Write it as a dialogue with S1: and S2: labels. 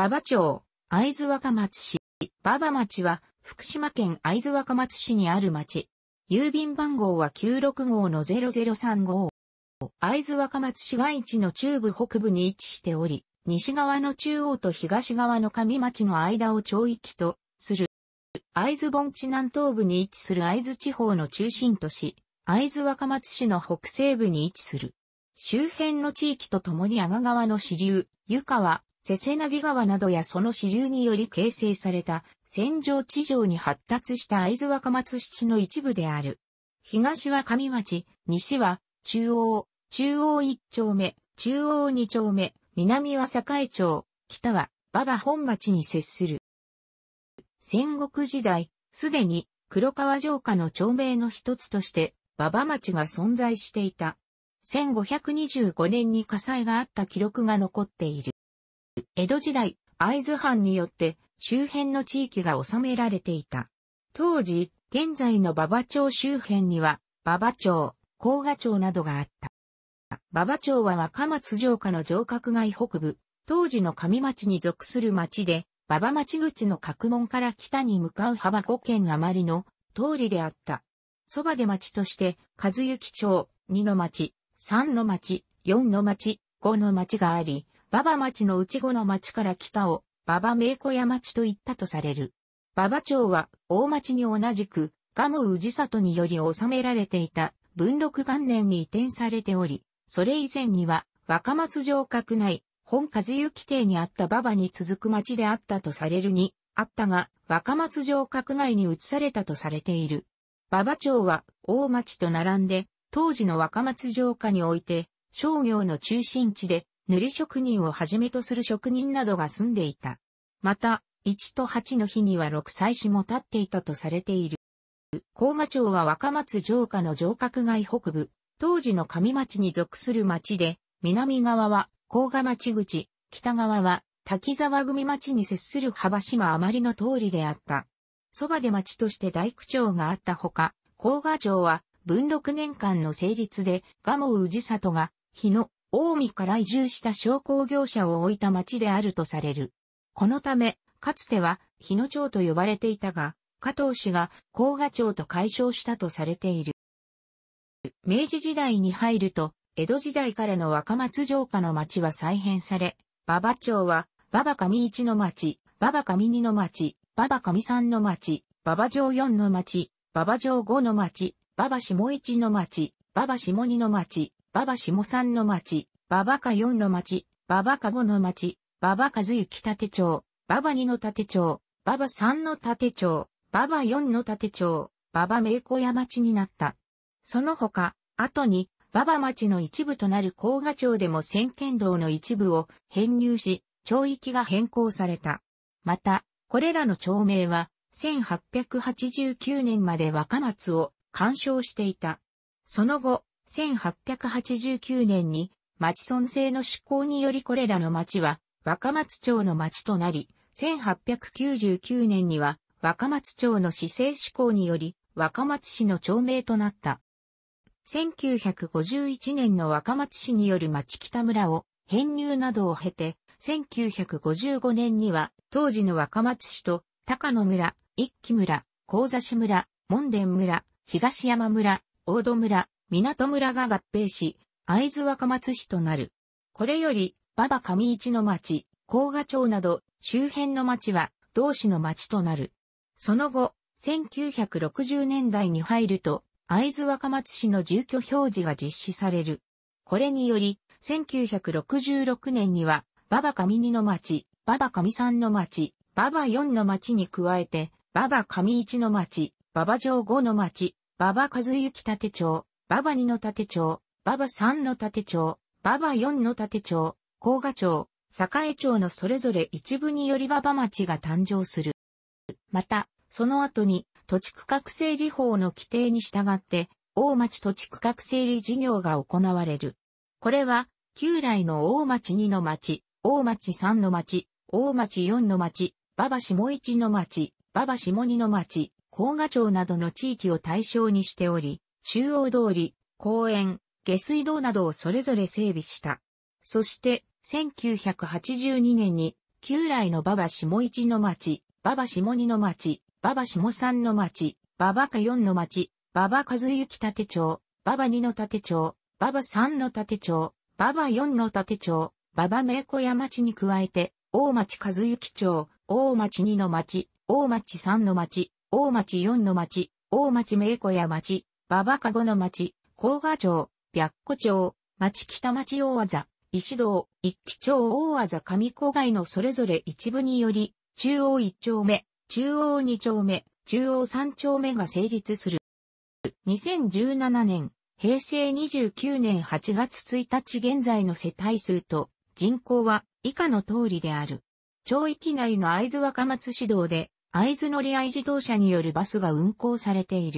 S1: 馬場町、会津若松市。馬場町は福島県会津若松市にある町。郵便番号は96号の0035号。会津若松市街地の中部北部に位置しており、西側の中央と東側の上町の間を町域とする。会津盆地南東部に位置する会津地方の中心都市、会津若松市の北西部に位置する。周辺の地域とともに阿賀川の支流、湯川、せせなぎ川などやその支流により形成された戦場地上に発達した会津若松七の一部である。東は上町、西は中央、中央一丁目、中央二丁目、南は栄町、北は馬場本町に接する。戦国時代、すでに黒川城下の町名の一つとして馬場町が存在していた。1525年に火災があった記録が残っている。江戸時代、会津藩によって周辺の地域が治められていた。当時、現在の馬場町周辺には、馬場町、甲賀町などがあった。馬場町は若松城下の城郭街北部、当時の上町に属する町で、馬場町口の角門から北に向かう幅5軒余りの通りであった。そばで町として、和幸町、2の町、3の町、4の町、5の町があり、馬場町の内子の町から北を、馬場名古屋町と言ったとされる。馬場町は、大町に同じく、ガム氏里により収められていた、文禄元年に移転されており、それ以前には、若松城閣内、本和幸邸にあった馬場に続く町であったとされるに、あったが、若松城閣外に移されたとされている。馬場町は、大町と並んで、当時の若松城下において、商業の中心地で、塗り職人をはじめとする職人などが住んでいた。また、1と8の日には六歳子も立っていたとされている。甲賀町は若松城下の城郭街北部、当時の上町に属する町で、南側は甲賀町口、北側は滝沢組町に接する幅島あまりの通りであった。そばで町として大区町があったほか、甲賀町は文禄年間の成立で、賀茂氏里が、日野、近江から移住した商工業者を置いた町であるとされる。このため、かつては日野町と呼ばれていたが、加藤氏が甲賀町と解消したとされている。明治時代に入ると、江戸時代からの若松城下の町は再編され、馬場町は、馬場上一の町、馬場上二の町、馬場上三の町、馬場城四の町、馬場城五の町、馬場下一の町、馬場下二の町、馬場下三の町、馬場下四の町、馬場下五の町、馬場和行立町、馬場二の立町、馬場三の立町、馬場四の立町、馬場名古屋町になった。その他、後に、馬場町の一部となる甲賀町でも先見道の一部を編入し、町域が変更された。また、これらの町名は、1889年まで若松を干渉していた。その後、1889年に町村制の施行によりこれらの町は若松町の町となり、1899年には若松町の市政施行により若松市の町名となった。1951年の若松市による町北村を編入などを経て、1955年には当時の若松市と高野村、一木村、高座市村、門田村、東山村、大戸村、港村が合併し、会津若松市となる。これより、馬場上市の町、甲賀町など、周辺の町は、同市の町となる。その後、1960年代に入ると、会津若松市の住居表示が実施される。これにより、1966年には、馬場上二の町、馬場上三の町、馬場四の町に加えて、馬場上1の町、馬場城五の町、馬場和幸立町、馬場2の盾町、馬場3の盾町、馬場4の盾町、甲賀町、栄町のそれぞれ一部により馬場町が誕生する。また、その後に土地区画整理法の規定に従って、大町土地区画整理事業が行われる。これは、旧来の大町2の町、大町3の町、大町4の町、馬場下1の町、馬場下2の町、甲賀町などの地域を対象にしており、中央通り、公園、下水道などをそれぞれ整備した。そして、1982年に、旧来の馬場下一の町、馬場下二の町、馬場下三の町、馬場下四の町、馬場和幸立町、馬場二の立町、馬場三の立町、馬場四の立町、馬場名古屋町に加えて、大町和幸町、大町二の町、大町三の町、大町四の町、大町名古屋町、馬場ゴの町、甲賀町、白虎町、町北町大技、石道、一気町大技上古街のそれぞれ一部により、中央一丁目、中央二丁目、中央三丁目が成立する。2017年、平成29年8月1日現在の世帯数と人口は以下の通りである。町域内の合津若松市道で、合津乗り合い自動車によるバスが運行されている。